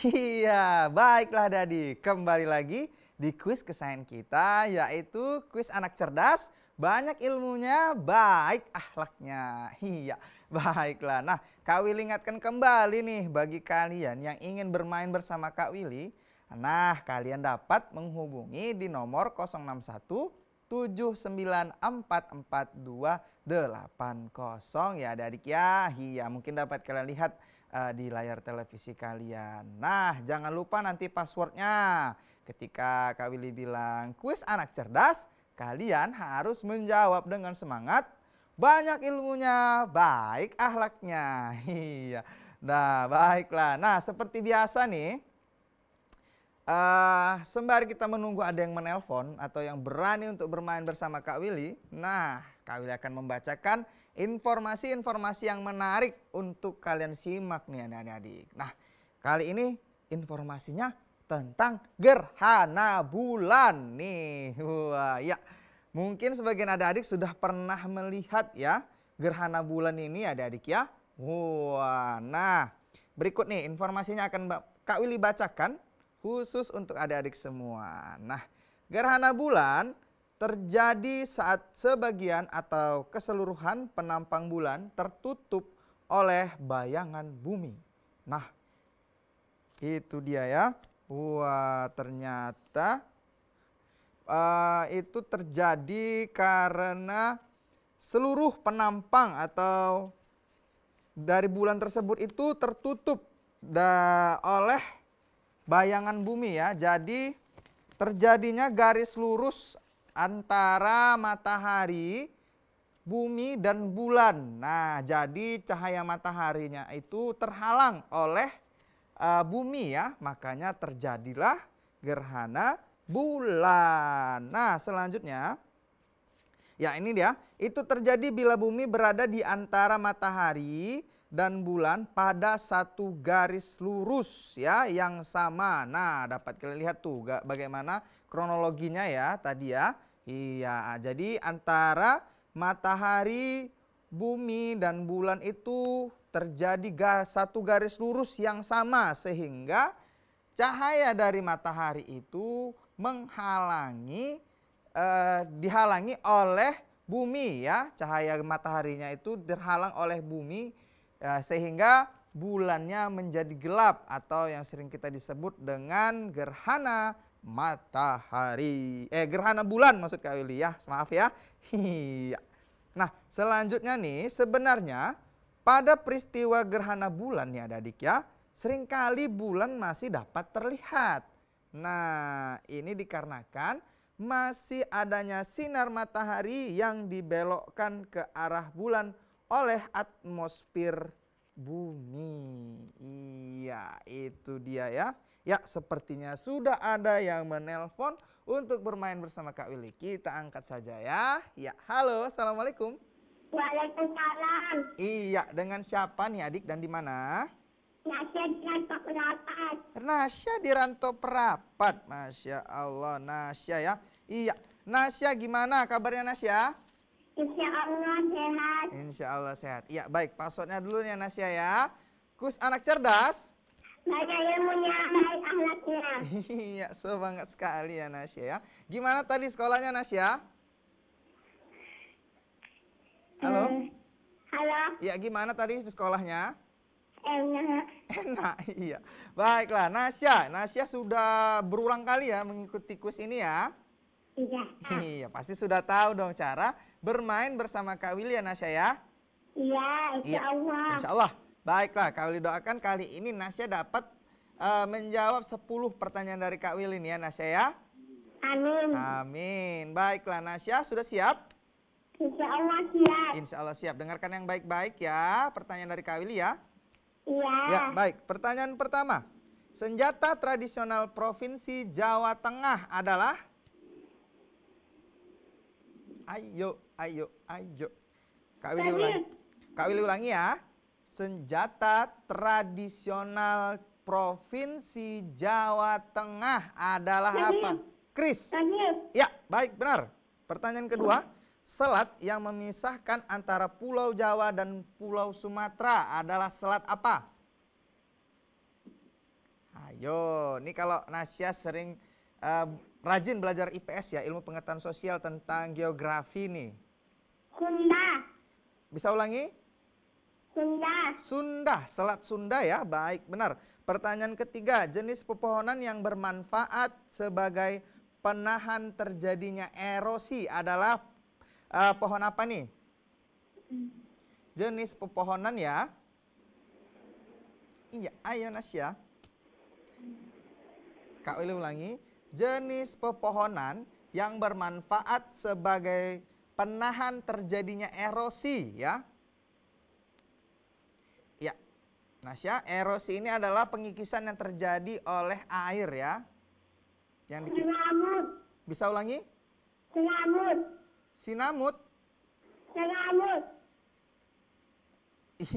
Iya, baiklah Dadi. Kembali lagi di kuis kesayangan kita yaitu kuis anak cerdas. Banyak ilmunya, baik akhlaknya. Iya, baiklah. Nah, Kak Willy ingatkan kembali nih bagi kalian yang ingin bermain bersama Kak Willy. Nah, kalian dapat menghubungi di nomor 061 794420 ya Dadi. ya. Iya, mungkin dapat kalian lihat uh, di layar televisi kalian. Nah, jangan lupa nanti passwordnya. Ketika Kak Willy bilang kuis anak cerdas, kalian harus menjawab dengan semangat. Banyak ilmunya, baik ahlaknya. Iya. Nah, baiklah. Nah, seperti biasa nih, uh, sembari kita menunggu ada yang menelpon atau yang berani untuk bermain bersama Kak Willy. Nah, Kak Willy akan membacakan informasi-informasi yang menarik untuk kalian simak nih adik-adik. Nah, kali ini informasinya tentang gerhana bulan nih. Wah, ya. Mungkin sebagian adik-adik sudah pernah melihat ya gerhana bulan ini adik-adik ya. Wah, nah berikut nih informasinya akan Kak Willy bacakan khusus untuk adik-adik semua. Nah, gerhana bulan terjadi saat sebagian atau keseluruhan penampang bulan tertutup oleh bayangan bumi. Nah, itu dia ya. Wah, ternyata uh, itu terjadi karena seluruh penampang atau dari bulan tersebut itu tertutup da oleh bayangan bumi ya. Jadi terjadinya garis lurus antara matahari, bumi, dan bulan. Nah, jadi cahaya mataharinya itu terhalang oleh uh, bumi ya. Makanya terjadilah gerhana bulan. Nah, selanjutnya ya ini dia. Itu terjadi bila bumi berada di antara matahari dan bulan pada satu garis lurus ya yang sama. Nah, dapat kalian lihat tuh bagaimana kronologinya ya tadi ya. Iya, jadi antara matahari, bumi dan bulan itu terjadi satu garis lurus yang sama sehingga cahaya dari matahari itu menghalangi eh, dihalangi oleh bumi ya cahaya mataharinya itu terhalang oleh bumi eh, sehingga bulannya menjadi gelap atau yang sering kita disebut dengan gerhana matahari. Eh gerhana bulan maksud Kak Willy ya. Maaf ya. Iya. Nah, selanjutnya nih sebenarnya pada peristiwa gerhana bulan nih ada adik ya, seringkali bulan masih dapat terlihat. Nah, ini dikarenakan masih adanya sinar matahari yang dibelokkan ke arah bulan oleh atmosfer bumi. Iya, itu dia ya. Ya, sepertinya sudah ada yang menelpon untuk bermain bersama Kak Willy. Kita angkat saja ya. Ya, halo, Assalamualaikum. Waalaikumsalam. Iya, dengan siapa nih adik dan di mana? Nasya di Ranto Perapat. Nasya di Ranto Perapat. Masya Allah, Nasya ya. Iya, Nasya gimana kabarnya Nasya? Insya Allah sehat. Insya Allah sehat. Iya, baik. Passwordnya dulu ya Nasya ya. Kus anak cerdas. Banyak ilmunya. Iya, Iya, banget sekali ya Nasya ya. Gimana tadi sekolahnya Nasya? Halo? Hmm, halo. Ya, gimana tadi sekolahnya? Enak. Enak, iya. Baiklah, Nasya. Nasya sudah berulang kali ya mengikuti kuis ini ya? Iya. Iya, pasti sudah tahu dong cara bermain bersama Kak Willy ya Nasya ya? Iya, insya ya. Insya Allah. Baiklah, Kak doakan kali ini Nasya dapat uh, menjawab 10 pertanyaan dari Kak Wilin ya Nasya ya. Amin. Amin. Baiklah Nasya, sudah siap? Insya Allah siap. Insya Allah siap. Dengarkan yang baik-baik ya pertanyaan dari Kak Willy ya. Iya. Ya, baik. Pertanyaan pertama. Senjata tradisional Provinsi Jawa Tengah adalah? Ayo, ayo, ayo. Kak Wili ulangi. Kak Wili ulangi ya. Senjata tradisional Provinsi Jawa Tengah adalah apa? Kris. Tanya. Ya, baik benar. Pertanyaan kedua, selat yang memisahkan antara Pulau Jawa dan Pulau Sumatera adalah selat apa? Ayo, ini kalau Nasya sering uh, rajin belajar IPS ya, ilmu pengetahuan sosial tentang geografi nih. Sunda. Bisa ulangi? Sunda. Sunda, selat Sunda ya. Baik, benar. Pertanyaan ketiga, jenis pepohonan yang bermanfaat sebagai penahan terjadinya erosi adalah uh, pohon apa nih? Jenis pepohonan ya. Iya, ayo Nasya. Kak Willy ulangi. Jenis pepohonan yang bermanfaat sebagai penahan terjadinya erosi ya. Nasya, erosi ini adalah pengikisan yang terjadi oleh air ya. Yang di... Sinamut. Bisa ulangi? Sinamut. Sinamut. Sinamut.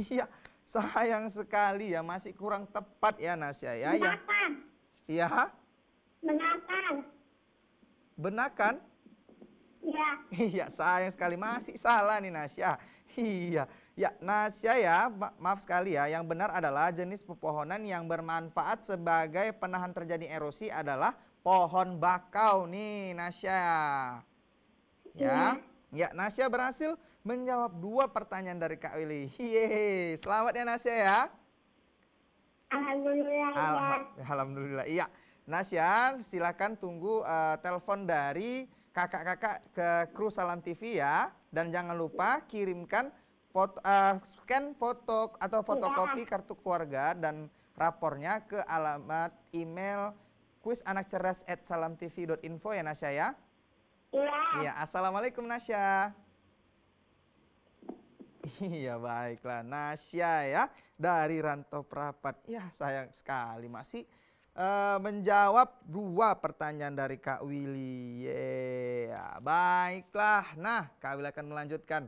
Iya, sayang sekali ya masih kurang tepat ya Nasya ya. Benakan. Ya, ya. Iya. Benakan. Benakan? Iya. Iya, sayang sekali masih salah nih Nasya. Iya, ya Nasya ya, ma maaf sekali ya. Yang benar adalah jenis pepohonan yang bermanfaat sebagai penahan terjadi erosi adalah pohon bakau nih Nasya. Ya, hmm. ya Nasya berhasil menjawab dua pertanyaan dari Kak Willy. Yeay, selamat ya Nasya ya. Alhamdulillah. Alham ya. Alhamdulillah. Iya, Nasya silakan tunggu uh, telepon dari kakak-kakak ke kru Salam TV ya. Dan jangan lupa kirimkan foto, uh, scan foto atau fotokopi iya. kartu keluarga dan rapornya ke alamat email kuisanakcerdas@salamtv.info ya Nasya ya. Iya. Iya, Assalamualaikum Nasya. Iya baiklah Nasya ya dari Rantau Prapat. Ya sayang sekali masih Eh, menjawab dua pertanyaan dari Kak Willy. Yeah. Baiklah, nah Kak Willy akan melanjutkan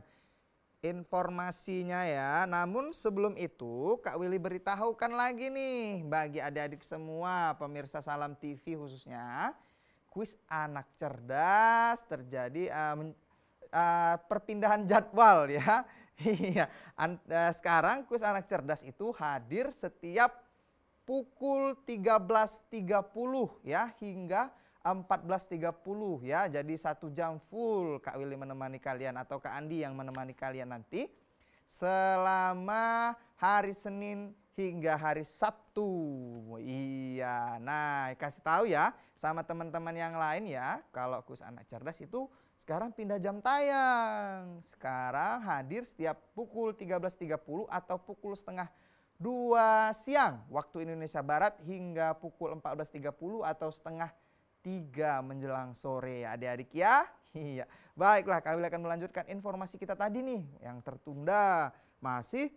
informasinya ya. Namun sebelum itu Kak Willy beritahukan lagi nih bagi adik-adik semua pemirsa Salam TV khususnya. Kuis anak cerdas terjadi uh, men, uh, perpindahan jadwal ya. Iya, sekarang kuis anak cerdas itu hadir setiap pukul 13.30 ya hingga 14.30 ya. Jadi satu jam full Kak Willy menemani kalian atau Kak Andi yang menemani kalian nanti. Selama hari Senin hingga hari Sabtu. Iya, nah kasih tahu ya sama teman-teman yang lain ya. Kalau kus anak cerdas itu sekarang pindah jam tayang. Sekarang hadir setiap pukul 13.30 atau pukul setengah 2 siang waktu Indonesia Barat hingga pukul 14.30 atau setengah 3 menjelang sore ya adik-adik ya. Iya. Baiklah kami akan melanjutkan informasi kita tadi nih yang tertunda masih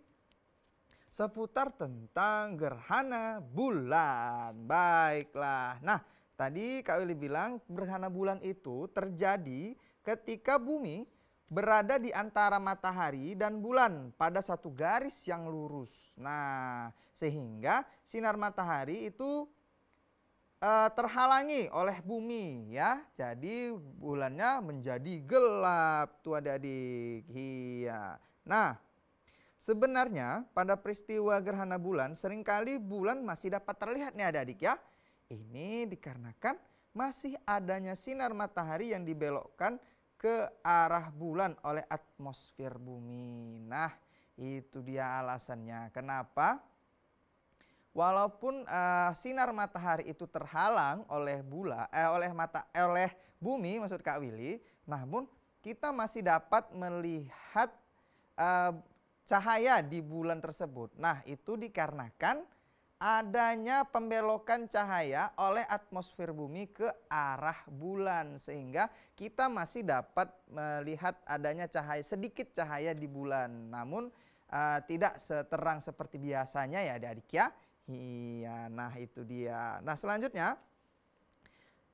seputar tentang gerhana bulan. Baiklah. Nah, tadi Kak Willy bilang gerhana bulan itu terjadi ketika bumi berada di antara matahari dan bulan pada satu garis yang lurus. Nah, sehingga sinar matahari itu e, terhalangi oleh bumi ya. Jadi bulannya menjadi gelap tuh adik-adik. Iya. Nah, sebenarnya pada peristiwa gerhana bulan seringkali bulan masih dapat terlihat nih adik-adik ya. Ini dikarenakan masih adanya sinar matahari yang dibelokkan ke arah bulan oleh atmosfer bumi. Nah, itu dia alasannya. Kenapa? Walaupun uh, sinar matahari itu terhalang oleh bula, eh, oleh mata, eh, oleh bumi, maksud Kak Willy, namun kita masih dapat melihat uh, cahaya di bulan tersebut. Nah, itu dikarenakan adanya pembelokan cahaya oleh atmosfer bumi ke arah bulan sehingga kita masih dapat melihat adanya cahaya sedikit cahaya di bulan namun uh, tidak seterang seperti biasanya ya adik-adik ya iya nah itu dia nah selanjutnya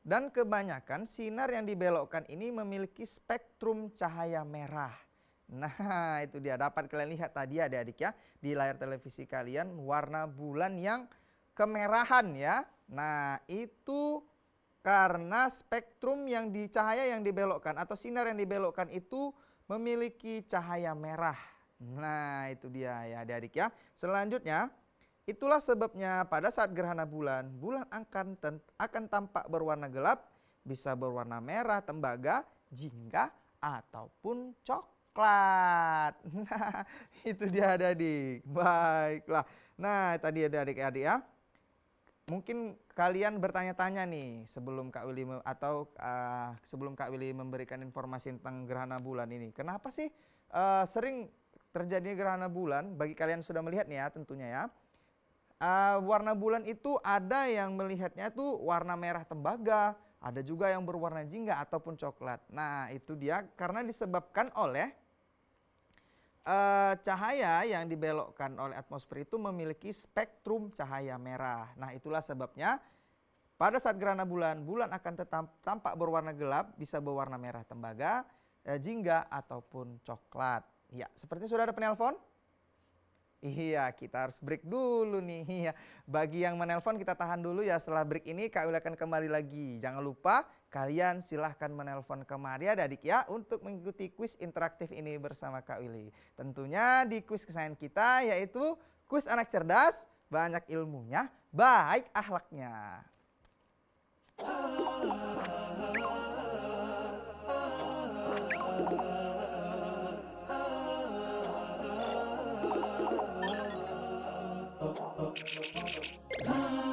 dan kebanyakan sinar yang dibelokkan ini memiliki spektrum cahaya merah Nah, itu dia dapat kalian lihat tadi Adik-adik ya di layar televisi kalian warna bulan yang kemerahan ya. Nah, itu karena spektrum yang di cahaya yang dibelokkan atau sinar yang dibelokkan itu memiliki cahaya merah. Nah, itu dia ya Adik-adik ya. Selanjutnya, itulah sebabnya pada saat gerhana bulan, bulan akan akan tampak berwarna gelap, bisa berwarna merah, tembaga, jingga ataupun coklat coklat. Nah, itu dia adik-adik. Baiklah. Nah, tadi ada adik-adik ya. Mungkin kalian bertanya-tanya nih sebelum Kak Willy atau uh, sebelum Kak Willy memberikan informasi tentang gerhana bulan ini. Kenapa sih uh, sering terjadi gerhana bulan? Bagi kalian sudah melihat nih ya tentunya ya. Uh, warna bulan itu ada yang melihatnya tuh warna merah tembaga, ada juga yang berwarna jingga ataupun coklat. Nah, itu dia karena disebabkan oleh uh, cahaya yang dibelokkan oleh atmosfer itu memiliki spektrum cahaya merah. Nah, itulah sebabnya pada saat gerhana bulan, bulan akan tetap tampak berwarna gelap, bisa berwarna merah tembaga, eh, jingga ataupun coklat. Ya, sepertinya sudah ada penelpon. Iya, kita harus break dulu nih. Iya. Bagi yang menelpon kita tahan dulu ya setelah break ini Kak kami akan kembali lagi. Jangan lupa kalian silahkan menelpon ke Maria Dadik ya untuk mengikuti kuis interaktif ini bersama Kak Willy. Tentunya di kuis kesayangan kita yaitu kuis anak cerdas, banyak ilmunya, baik ahlaknya. Thank you.